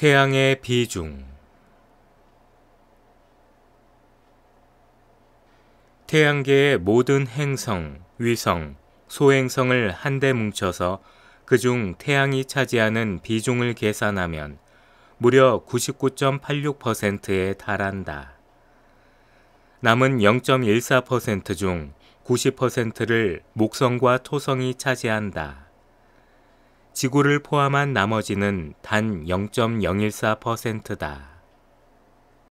태양의 비중 태양계의 모든 행성, 위성, 소행성을 한데 뭉쳐서 그중 태양이 차지하는 비중을 계산하면 무려 99.86%에 달한다. 남은 0.14%중 90%를 목성과 토성이 차지한다. 지구를 포함한 나머지는 단 0.014%다.